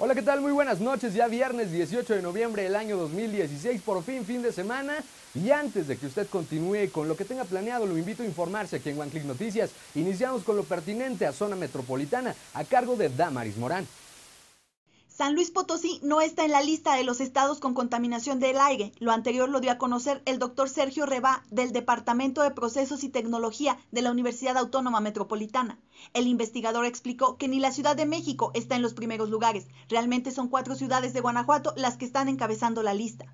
Hola, ¿qué tal? Muy buenas noches. Ya viernes 18 de noviembre del año 2016, por fin fin de semana. Y antes de que usted continúe con lo que tenga planeado, lo invito a informarse aquí en One Click Noticias. Iniciamos con lo pertinente a zona metropolitana, a cargo de Damaris Morán. San Luis Potosí no está en la lista de los estados con contaminación del aire. Lo anterior lo dio a conocer el doctor Sergio Reba del Departamento de Procesos y Tecnología de la Universidad Autónoma Metropolitana. El investigador explicó que ni la Ciudad de México está en los primeros lugares. Realmente son cuatro ciudades de Guanajuato las que están encabezando la lista.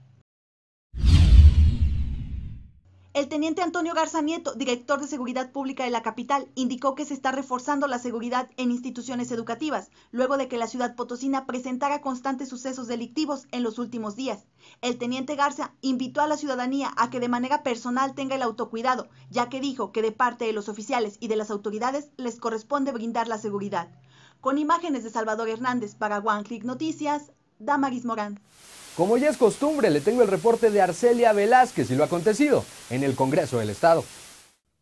El teniente Antonio Garza Nieto, director de Seguridad Pública de la capital, indicó que se está reforzando la seguridad en instituciones educativas, luego de que la ciudad potosina presentara constantes sucesos delictivos en los últimos días. El teniente Garza invitó a la ciudadanía a que de manera personal tenga el autocuidado, ya que dijo que de parte de los oficiales y de las autoridades les corresponde brindar la seguridad. Con imágenes de Salvador Hernández para One Click Noticias, Damaris Morán. Como ya es costumbre, le tengo el reporte de Arcelia Velázquez y lo acontecido en el Congreso del Estado.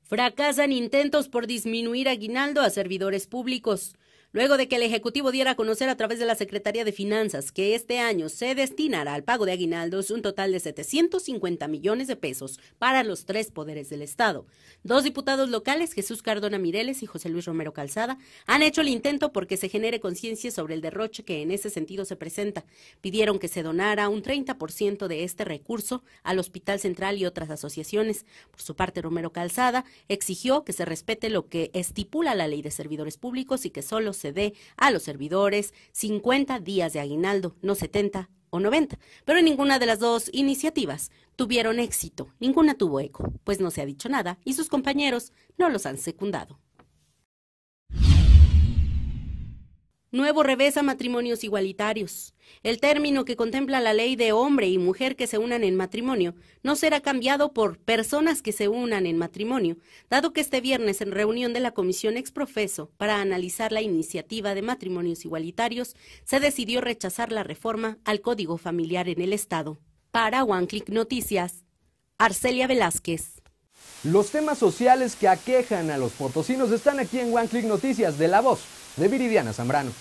Fracasan intentos por disminuir aguinaldo a servidores públicos luego de que el Ejecutivo diera a conocer a través de la Secretaría de Finanzas que este año se destinará al pago de aguinaldos un total de 750 millones de pesos para los tres poderes del Estado. Dos diputados locales, Jesús Cardona Mireles y José Luis Romero Calzada, han hecho el intento porque se genere conciencia sobre el derroche que en ese sentido se presenta. Pidieron que se donara un 30% de este recurso al Hospital Central y otras asociaciones. Por su parte, Romero Calzada exigió que se respete lo que estipula la ley de servidores públicos y que solo se a los servidores 50 días de aguinaldo, no 70 o 90. Pero ninguna de las dos iniciativas tuvieron éxito, ninguna tuvo eco, pues no se ha dicho nada y sus compañeros no los han secundado. Nuevo revés a matrimonios igualitarios. El término que contempla la ley de hombre y mujer que se unan en matrimonio no será cambiado por personas que se unan en matrimonio, dado que este viernes en reunión de la Comisión Exprofeso para analizar la iniciativa de matrimonios igualitarios se decidió rechazar la reforma al Código Familiar en el Estado. Para One Click Noticias, Arcelia Velázquez. Los temas sociales que aquejan a los portocinos están aquí en One Click Noticias de La Voz de Viridiana Zambrano.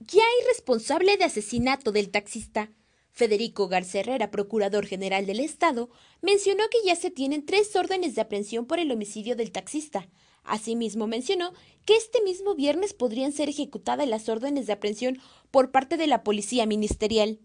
Ya hay responsable de asesinato del taxista. Federico García Herrera, procurador general del Estado, mencionó que ya se tienen tres órdenes de aprehensión por el homicidio del taxista. Asimismo, mencionó que este mismo viernes podrían ser ejecutadas las órdenes de aprehensión por parte de la Policía Ministerial.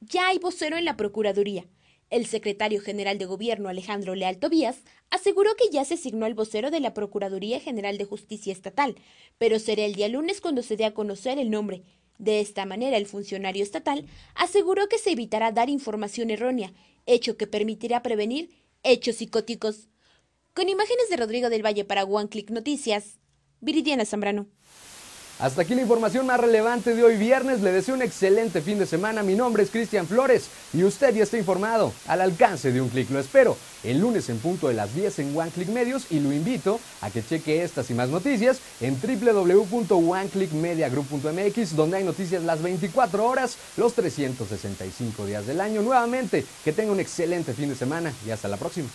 Ya hay vocero en la Procuraduría. El secretario general de Gobierno, Alejandro Leal Tobías, aseguró que ya se asignó el vocero de la Procuraduría General de Justicia Estatal, pero será el día lunes cuando se dé a conocer el nombre. De esta manera, el funcionario estatal aseguró que se evitará dar información errónea, hecho que permitirá prevenir hechos psicóticos. Con imágenes de Rodrigo del Valle para One Click Noticias, Viridiana Zambrano. Hasta aquí la información más relevante de hoy viernes. Le deseo un excelente fin de semana. Mi nombre es Cristian Flores y usted ya está informado al alcance de un clic. Lo espero el lunes en punto de las 10 en One Click Medios y lo invito a que cheque estas y más noticias en www.oneclickmediagroup.mx donde hay noticias las 24 horas, los 365 días del año. Nuevamente, que tenga un excelente fin de semana y hasta la próxima.